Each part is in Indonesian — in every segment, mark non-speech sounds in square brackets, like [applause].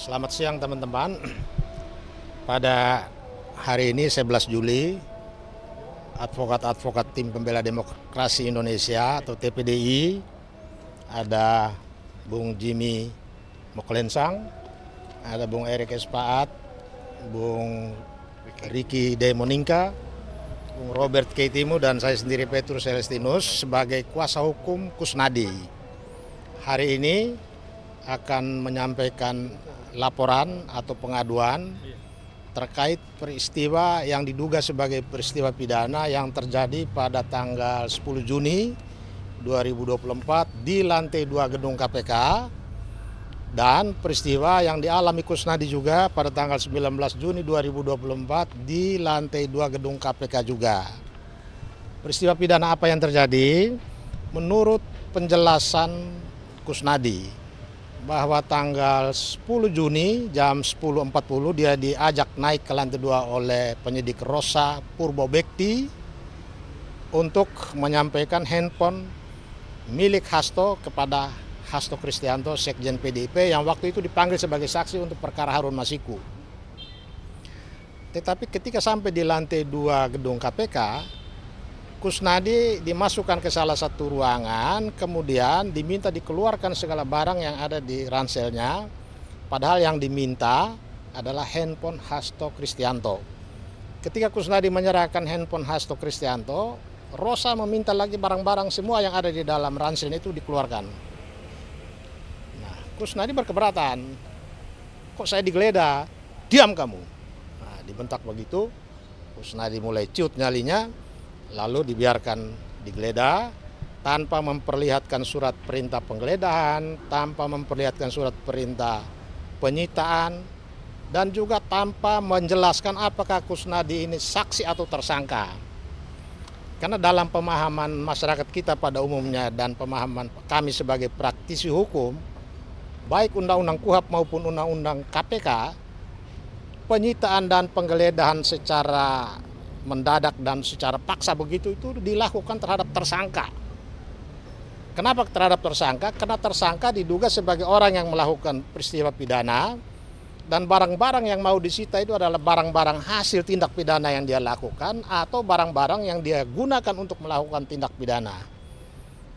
Selamat siang teman-teman. [clears throat] Pada hari ini 11 Juli, advokat-advokat tim pembela demokrasi Indonesia atau TPDI ada Bung Jimmy Moklensang, ada Bung Erik Espaat, Bung Riki Demoningka, Bung Robert K. Timu dan saya sendiri Petrus Celestinus sebagai kuasa hukum Kusnadi. Hari ini akan menyampaikan laporan atau pengaduan terkait peristiwa yang diduga sebagai peristiwa pidana yang terjadi pada tanggal 10 Juni 2024 di lantai 2 gedung KPK dan peristiwa yang dialami Kusnadi juga pada tanggal 19 Juni 2024 di lantai 2 gedung KPK juga. Peristiwa pidana apa yang terjadi? Menurut penjelasan Kusnadi, bahwa tanggal 10 Juni jam 10.40 dia diajak naik ke lantai dua oleh penyidik Rosa Purbo Bekti untuk menyampaikan handphone milik Hasto kepada Hasto Kristianto Sekjen PDIP yang waktu itu dipanggil sebagai saksi untuk perkara Harun Masiku. Tetapi ketika sampai di lantai dua gedung KPK, Kusnadi dimasukkan ke salah satu ruangan, kemudian diminta dikeluarkan segala barang yang ada di ranselnya, padahal yang diminta adalah handphone Hasto Kristianto. Ketika Kusnadi menyerahkan handphone Hasto Kristianto, Rosa meminta lagi barang-barang semua yang ada di dalam ranselnya itu dikeluarkan. Nah, Kusnadi berkeberatan. Kok saya digeledah? Diam kamu. Nah, dibentak begitu. Kusnadi mulai ciut nyalinya lalu dibiarkan digeledah tanpa memperlihatkan surat perintah penggeledahan, tanpa memperlihatkan surat perintah penyitaan, dan juga tanpa menjelaskan apakah Kusnadi ini saksi atau tersangka. Karena dalam pemahaman masyarakat kita pada umumnya dan pemahaman kami sebagai praktisi hukum, baik Undang-Undang KUHAP maupun Undang-Undang KPK, penyitaan dan penggeledahan secara mendadak dan secara paksa begitu itu dilakukan terhadap tersangka. Kenapa terhadap tersangka? Karena tersangka diduga sebagai orang yang melakukan peristiwa pidana dan barang-barang yang mau disita itu adalah barang-barang hasil tindak pidana yang dia lakukan atau barang-barang yang dia gunakan untuk melakukan tindak pidana.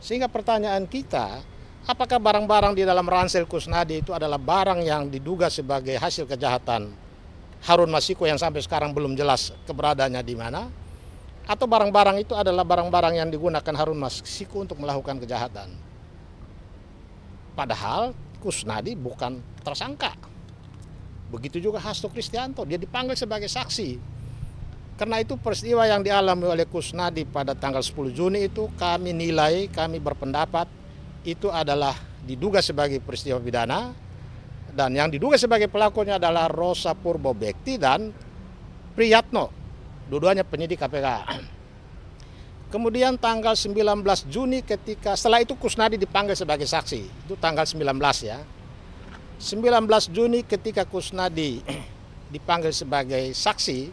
Sehingga pertanyaan kita, apakah barang-barang di dalam ransel Kusnadi itu adalah barang yang diduga sebagai hasil kejahatan Harun Masiku yang sampai sekarang belum jelas keberadaannya di mana, atau barang-barang itu adalah barang-barang yang digunakan Harun Masiku untuk melakukan kejahatan. Padahal Kusnadi bukan tersangka. Begitu juga Hasto Kristianto, dia dipanggil sebagai saksi. Karena itu peristiwa yang dialami oleh Kusnadi pada tanggal 10 Juni itu kami nilai, kami berpendapat itu adalah diduga sebagai peristiwa pidana dan yang diduga sebagai pelakunya adalah Rosa Purbo Bekti dan Priyatno. Dua-duanya penyidik KPK. Kemudian tanggal 19 Juni ketika setelah itu Kusnadi dipanggil sebagai saksi. Itu tanggal 19 ya. 19 Juni ketika Kusnadi [clears throat] dipanggil sebagai saksi,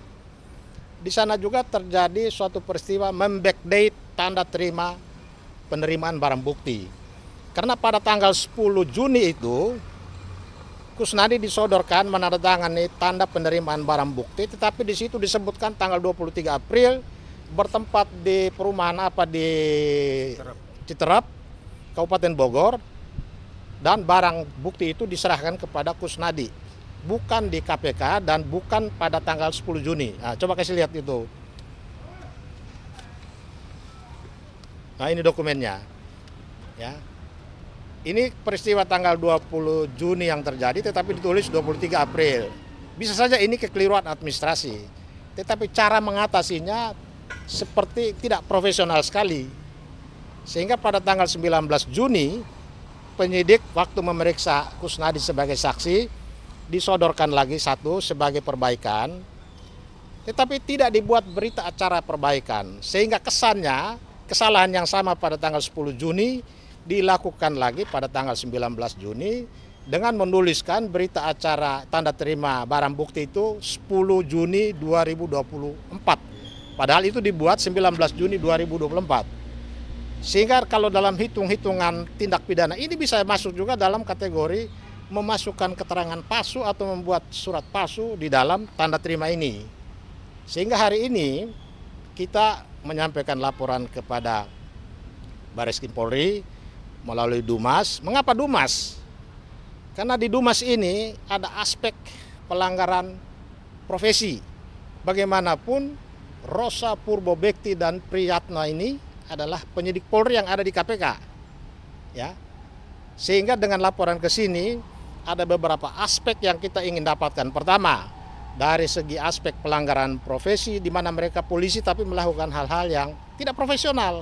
di sana juga terjadi suatu peristiwa membackdate tanda terima penerimaan barang bukti. Karena pada tanggal 10 Juni itu Kusnadi disodorkan menandatangani tanda penerimaan barang bukti, tetapi di situ disebutkan tanggal 23 April bertempat di perumahan apa di Citerap, Kabupaten Bogor, dan barang bukti itu diserahkan kepada Kusnadi, bukan di KPK dan bukan pada tanggal 10 Juni. Nah, coba kasih lihat itu. Nah ini dokumennya, ya. Ini peristiwa tanggal 20 Juni yang terjadi tetapi ditulis 23 April. Bisa saja ini kekeliruan administrasi. Tetapi cara mengatasinya seperti tidak profesional sekali. Sehingga pada tanggal 19 Juni penyidik waktu memeriksa Kusnadi sebagai saksi disodorkan lagi satu sebagai perbaikan. Tetapi tidak dibuat berita acara perbaikan sehingga kesannya kesalahan yang sama pada tanggal 10 Juni dilakukan lagi pada tanggal 19 Juni dengan menuliskan berita acara tanda terima barang bukti itu 10 Juni 2024. Padahal itu dibuat 19 Juni 2024. Sehingga kalau dalam hitung-hitungan tindak pidana ini bisa masuk juga dalam kategori memasukkan keterangan palsu atau membuat surat palsu di dalam tanda terima ini. Sehingga hari ini kita menyampaikan laporan kepada Baris Krim Polri melalui Dumas. Mengapa Dumas? Karena di Dumas ini ada aspek pelanggaran profesi. Bagaimanapun Rosa Purbo Bekti dan Priyatna ini adalah penyidik Polri yang ada di KPK. Ya. Sehingga dengan laporan ke sini ada beberapa aspek yang kita ingin dapatkan. Pertama, dari segi aspek pelanggaran profesi di mana mereka polisi tapi melakukan hal-hal yang tidak profesional.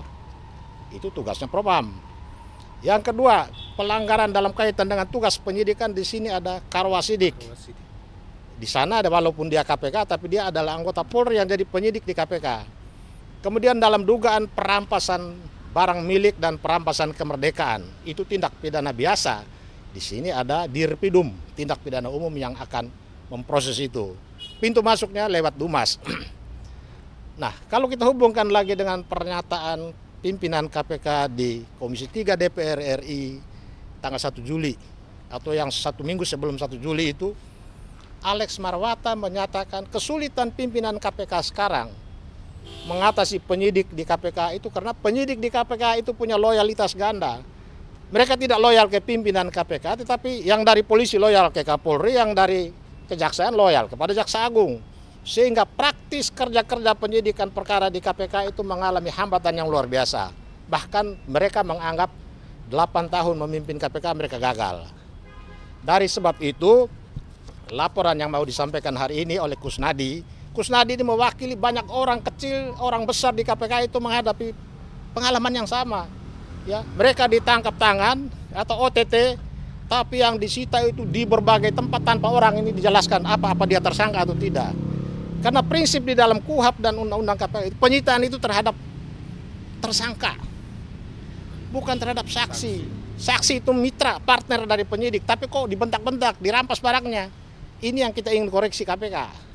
Itu tugasnya Propam. Yang kedua, pelanggaran dalam kaitan dengan tugas penyidikan di sini ada Karwasidik. Di sana ada walaupun dia KPK tapi dia adalah anggota Polri yang jadi penyidik di KPK. Kemudian dalam dugaan perampasan barang milik dan perampasan kemerdekaan, itu tindak pidana biasa. Di sini ada Dirpidum, tindak pidana umum yang akan memproses itu. Pintu masuknya lewat Dumas. [clears throat] Nah, kalau kita hubungkan lagi dengan pernyataan pimpinan KPK di Komisi 3 DPR RI tanggal 1 Juli atau yang satu minggu sebelum 1 Juli itu Alex Marwata menyatakan kesulitan pimpinan KPK sekarang mengatasi penyidik di KPK itu karena penyidik di KPK itu punya loyalitas ganda. Mereka tidak loyal ke pimpinan KPK, tetapi yang dari polisi loyal ke Kapolri, yang dari kejaksaan loyal kepada Jaksa Agung sehingga praktis kerja-kerja penyidikan perkara di KPK itu mengalami hambatan yang luar biasa. Bahkan mereka menganggap 8 tahun memimpin KPK mereka gagal. Dari sebab itu, laporan yang mau disampaikan hari ini oleh Kusnadi, Kusnadi ini mewakili banyak orang kecil, orang besar di KPK itu menghadapi pengalaman yang sama. Ya, mereka ditangkap tangan atau OTT, tapi yang disita itu di berbagai tempat tanpa orang ini dijelaskan apa-apa dia tersangka atau tidak. Karena prinsip di dalam KUHAP dan Undang-Undang KPK penyitaan itu terhadap tersangka, bukan terhadap saksi. Saksi itu mitra, partner dari penyidik, tapi kok dibentak-bentak, dirampas barangnya. Ini yang kita ingin koreksi KPK.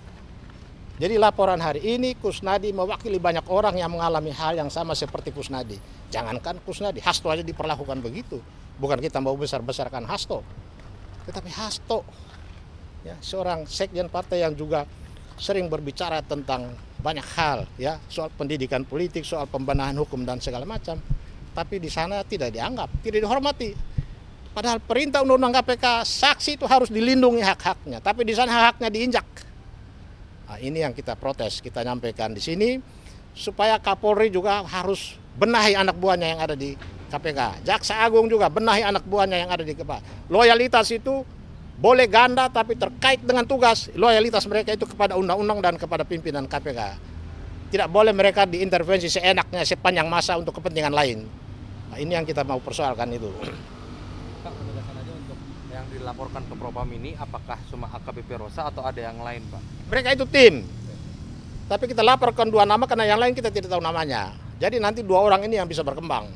Jadi laporan hari ini Kusnadi mewakili banyak orang yang mengalami hal yang sama seperti Kusnadi. Jangankan Kusnadi, Hasto aja diperlakukan begitu. Bukan kita mau besar-besarkan Hasto, tetapi Hasto, ya, seorang sekjen partai yang juga sering berbicara tentang banyak hal ya soal pendidikan politik soal pembenahan hukum dan segala macam tapi di sana tidak dianggap tidak dihormati padahal perintah undang-undang KPK saksi itu harus dilindungi hak-haknya tapi di sana hak-haknya diinjak nah, ini yang kita protes kita nyampaikan di sini supaya Kapolri juga harus benahi anak buahnya yang ada di KPK jaksa agung juga benahi anak buahnya yang ada di KPK loyalitas itu boleh ganda tapi terkait dengan tugas loyalitas mereka itu kepada undang-undang dan kepada pimpinan KPK. Tidak boleh mereka diintervensi seenaknya sepanjang masa untuk kepentingan lain. Nah, ini yang kita mau persoalkan itu. Pak, penegasan aja untuk yang dilaporkan ke Propam ini apakah cuma AKBP Rosa atau ada yang lain, Pak? Mereka itu tim. Tapi kita laporkan dua nama karena yang lain kita tidak tahu namanya. Jadi nanti dua orang ini yang bisa berkembang.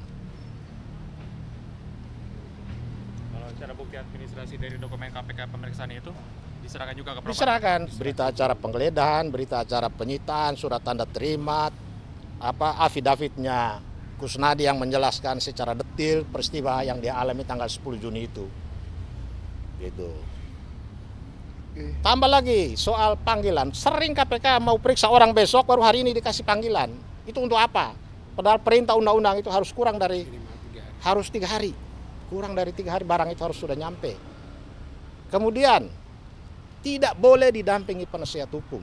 hasil dari dokumen KPK pemeriksaan itu diserahkan juga ke Propam? Diserahkan. Berita acara penggeledahan, berita acara penyitaan, surat tanda terima, apa afidavitnya Kusnadi yang menjelaskan secara detil peristiwa yang dia alami tanggal 10 Juni itu. Gitu. Tambah lagi soal panggilan, sering KPK mau periksa orang besok baru hari ini dikasih panggilan. Itu untuk apa? Padahal perintah undang-undang itu harus kurang dari tiga hari. harus tiga hari kurang dari tiga hari barang itu harus sudah nyampe. Kemudian tidak boleh didampingi penasihat hukum.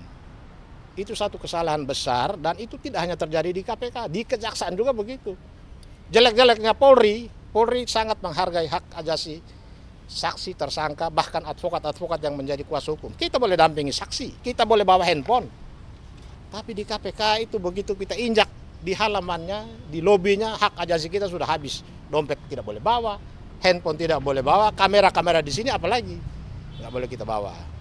Itu satu kesalahan besar dan itu tidak hanya terjadi di KPK, di kejaksaan juga begitu. Jelek-jeleknya Polri, Polri sangat menghargai hak ajasi saksi tersangka bahkan advokat-advokat yang menjadi kuasa hukum. Kita boleh dampingi saksi, kita boleh bawa handphone. Tapi di KPK itu begitu kita injak di halamannya, di lobinya hak ajasi kita sudah habis. Dompet tidak boleh bawa, handphone tidak boleh bawa, kamera-kamera di sini apalagi nggak boleh kita bawa.